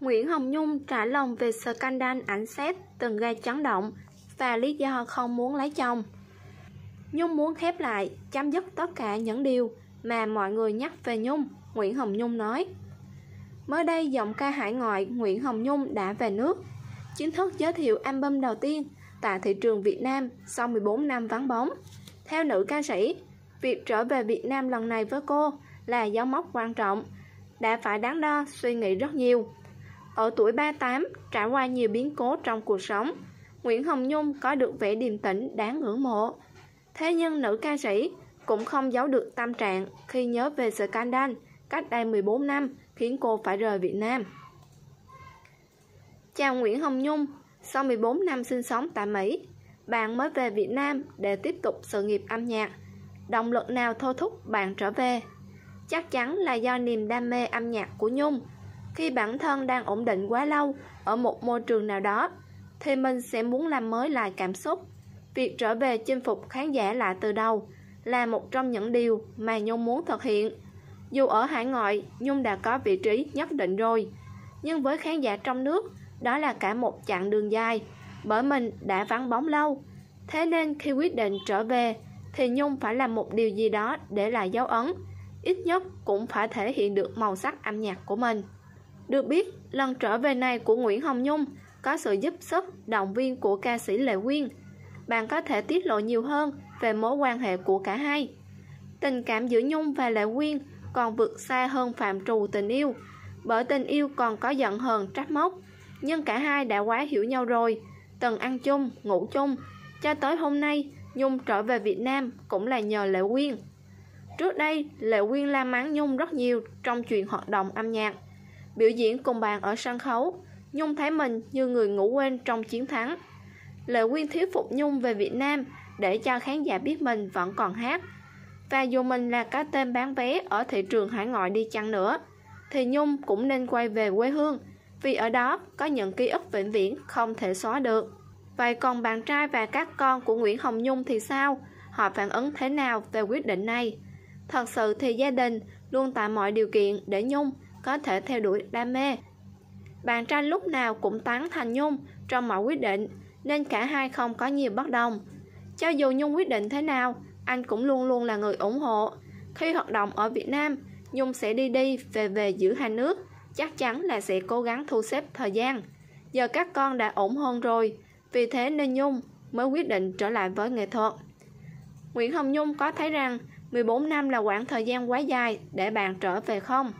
Nguyễn Hồng Nhung trả lòng về scandal ảnh xét từng gây chấn động và lý do không muốn lấy chồng. Nhung muốn khép lại, chấm dứt tất cả những điều mà mọi người nhắc về Nhung, Nguyễn Hồng Nhung nói. Mới đây, giọng ca hải ngoại Nguyễn Hồng Nhung đã về nước, chính thức giới thiệu album đầu tiên tại thị trường Việt Nam sau 14 năm vắng bóng. Theo nữ ca sĩ, việc trở về Việt Nam lần này với cô là dấu mốc quan trọng, đã phải đáng đo suy nghĩ rất nhiều ở tuổi 38, trải qua nhiều biến cố trong cuộc sống, Nguyễn Hồng Nhung có được vẻ điềm tĩnh đáng ngưỡng mộ. Thế nhưng nữ ca sĩ cũng không giấu được tâm trạng khi nhớ về scandal cách đây 14 năm khiến cô phải rời Việt Nam. Chào Nguyễn Hồng Nhung, sau 14 năm sinh sống tại Mỹ, bạn mới về Việt Nam để tiếp tục sự nghiệp âm nhạc. Động lực nào thôi thúc bạn trở về? Chắc chắn là do niềm đam mê âm nhạc của Nhung – khi bản thân đang ổn định quá lâu ở một môi trường nào đó thì mình sẽ muốn làm mới lại cảm xúc việc trở về chinh phục khán giả lại từ đầu là một trong những điều mà nhung muốn thực hiện dù ở hải ngoại nhung đã có vị trí nhất định rồi nhưng với khán giả trong nước đó là cả một chặng đường dài bởi mình đã vắng bóng lâu thế nên khi quyết định trở về thì nhung phải làm một điều gì đó để lại dấu ấn ít nhất cũng phải thể hiện được màu sắc âm nhạc của mình được biết, lần trở về này của Nguyễn Hồng Nhung có sự giúp sức, động viên của ca sĩ Lệ Quyên. Bạn có thể tiết lộ nhiều hơn về mối quan hệ của cả hai. Tình cảm giữa Nhung và Lệ Quyên còn vượt xa hơn phạm trù tình yêu, bởi tình yêu còn có giận hờn trách móc. Nhưng cả hai đã quá hiểu nhau rồi, từng ăn chung, ngủ chung. Cho tới hôm nay, Nhung trở về Việt Nam cũng là nhờ Lệ Quyên. Trước đây, Lệ Quyên la mắng Nhung rất nhiều trong chuyện hoạt động âm nhạc biểu diễn cùng bạn ở sân khấu. Nhung thấy mình như người ngủ quên trong chiến thắng. lời Quyên thuyết phục Nhung về Việt Nam để cho khán giả biết mình vẫn còn hát. Và dù mình là cái tên bán vé ở thị trường hải ngoại đi chăng nữa, thì Nhung cũng nên quay về quê hương vì ở đó có những ký ức vĩnh viễn không thể xóa được. Vậy còn bạn trai và các con của Nguyễn Hồng Nhung thì sao? Họ phản ứng thế nào về quyết định này? Thật sự thì gia đình luôn tạo mọi điều kiện để Nhung – có thể theo đuổi đam mê bạn trai lúc nào cũng tán thành nhung trong mọi quyết định nên cả hai không có nhiều bất đồng cho dù nhung quyết định thế nào anh cũng luôn luôn là người ủng hộ khi hoạt động ở việt nam nhung sẽ đi đi về về giữa hai nước chắc chắn là sẽ cố gắng thu xếp thời gian giờ các con đã ổn hơn rồi vì thế nên nhung mới quyết định trở lại với nghệ thuật nguyễn hồng nhung có thấy rằng 14 năm là khoảng thời gian quá dài để bạn trở về không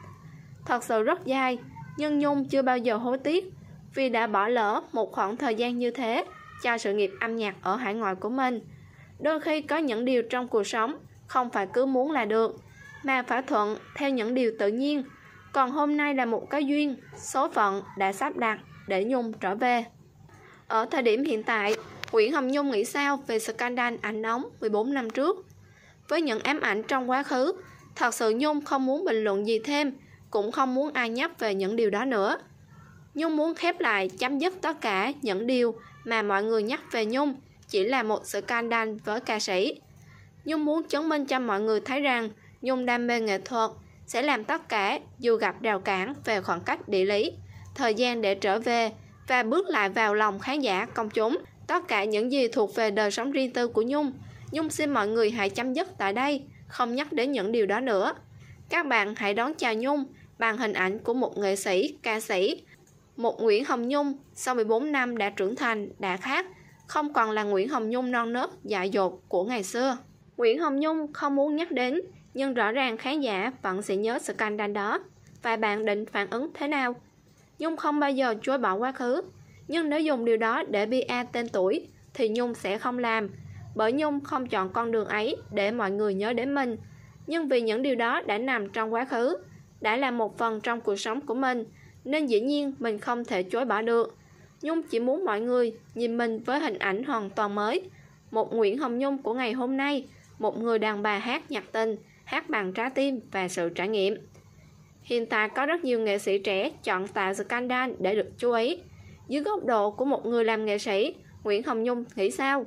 thật sự rất dài, nhưng Nhung chưa bao giờ hối tiếc vì đã bỏ lỡ một khoảng thời gian như thế cho sự nghiệp âm nhạc ở hải ngoại của mình. Đôi khi có những điều trong cuộc sống không phải cứ muốn là được, mà phải thuận theo những điều tự nhiên. Còn hôm nay là một cái duyên, số phận đã sắp đặt để Nhung trở về. Ở thời điểm hiện tại, Nguyễn Hồng Nhung nghĩ sao về scandal ảnh nóng 14 năm trước? Với những ám ảnh trong quá khứ, thật sự Nhung không muốn bình luận gì thêm cũng không muốn ai nhắc về những điều đó nữa. Nhung muốn khép lại chấm dứt tất cả những điều mà mọi người nhắc về Nhung chỉ là một sự scandal với ca sĩ. Nhung muốn chứng minh cho mọi người thấy rằng Nhung đam mê nghệ thuật sẽ làm tất cả dù gặp rào cản về khoảng cách địa lý, thời gian để trở về và bước lại vào lòng khán giả công chúng. Tất cả những gì thuộc về đời sống riêng tư của Nhung, Nhung xin mọi người hãy chấm dứt tại đây, không nhắc đến những điều đó nữa. Các bạn hãy đón chào Nhung bằng hình ảnh của một nghệ sĩ, ca sĩ. Một Nguyễn Hồng Nhung sau 14 năm đã trưởng thành, đã khác, không còn là Nguyễn Hồng Nhung non nớt, dạ dột của ngày xưa. Nguyễn Hồng Nhung không muốn nhắc đến, nhưng rõ ràng khán giả vẫn sẽ nhớ scandal đó. Và bạn định phản ứng thế nào? Nhung không bao giờ chối bỏ quá khứ, nhưng nếu dùng điều đó để bia tên tuổi thì Nhung sẽ không làm, bởi Nhung không chọn con đường ấy để mọi người nhớ đến mình, nhưng vì những điều đó đã nằm trong quá khứ đã là một phần trong cuộc sống của mình, nên dĩ nhiên mình không thể chối bỏ được. Nhung chỉ muốn mọi người nhìn mình với hình ảnh hoàn toàn mới. Một Nguyễn Hồng Nhung của ngày hôm nay, một người đàn bà hát nhạc tình, hát bằng trái tim và sự trải nghiệm. Hiện tại có rất nhiều nghệ sĩ trẻ chọn tạo scandal để được chú ý. Dưới góc độ của một người làm nghệ sĩ, Nguyễn Hồng Nhung nghĩ sao?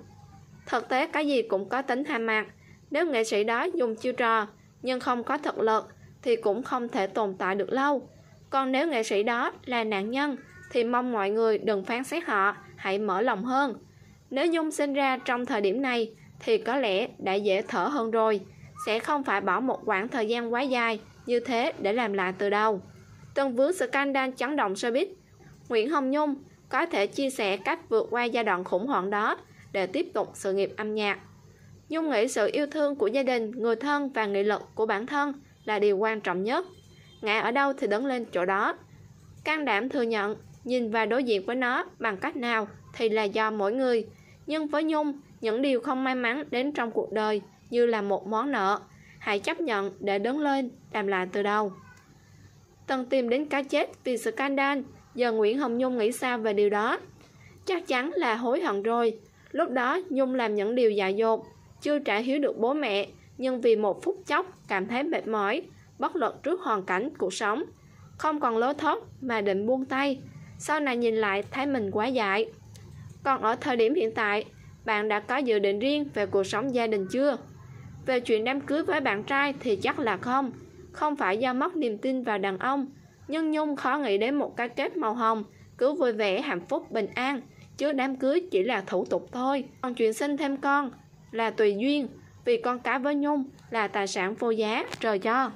Thực tế cái gì cũng có tính ham mặt. Nếu nghệ sĩ đó dùng chiêu trò nhưng không có thực lực thì cũng không thể tồn tại được lâu còn nếu nghệ sĩ đó là nạn nhân thì mong mọi người đừng phán xét họ hãy mở lòng hơn nếu nhung sinh ra trong thời điểm này thì có lẽ đã dễ thở hơn rồi sẽ không phải bỏ một khoảng thời gian quá dài như thế để làm lại từ đầu từng vướng scandal chấn động showbiz nguyễn hồng nhung có thể chia sẻ cách vượt qua giai đoạn khủng hoảng đó để tiếp tục sự nghiệp âm nhạc Nhung nghĩ sự yêu thương của gia đình, người thân và nghị lực của bản thân là điều quan trọng nhất ngã ở đâu thì đứng lên chỗ đó can đảm thừa nhận nhìn và đối diện với nó bằng cách nào thì là do mỗi người nhưng với nhung những điều không may mắn đến trong cuộc đời như là một món nợ hãy chấp nhận để đứng lên làm lại từ đầu từng tìm đến cái chết vì scandal giờ nguyễn hồng nhung nghĩ sao về điều đó chắc chắn là hối hận rồi lúc đó nhung làm những điều dại dột chưa trả hiếu được bố mẹ nhưng vì một phút chốc cảm thấy mệt mỏi, bất lực trước hoàn cảnh cuộc sống, không còn lối thoát mà định buông tay. Sau này nhìn lại thấy mình quá dại. Còn ở thời điểm hiện tại, bạn đã có dự định riêng về cuộc sống gia đình chưa? Về chuyện đám cưới với bạn trai thì chắc là không. Không phải do mất niềm tin vào đàn ông, nhưng Nhung khó nghĩ đến một cái kết màu hồng, cứ vui vẻ, hạnh phúc, bình an, chứ đám cưới chỉ là thủ tục thôi. Còn chuyện sinh thêm con là tùy duyên, vì con cá với nhung là tài sản vô giá trời cho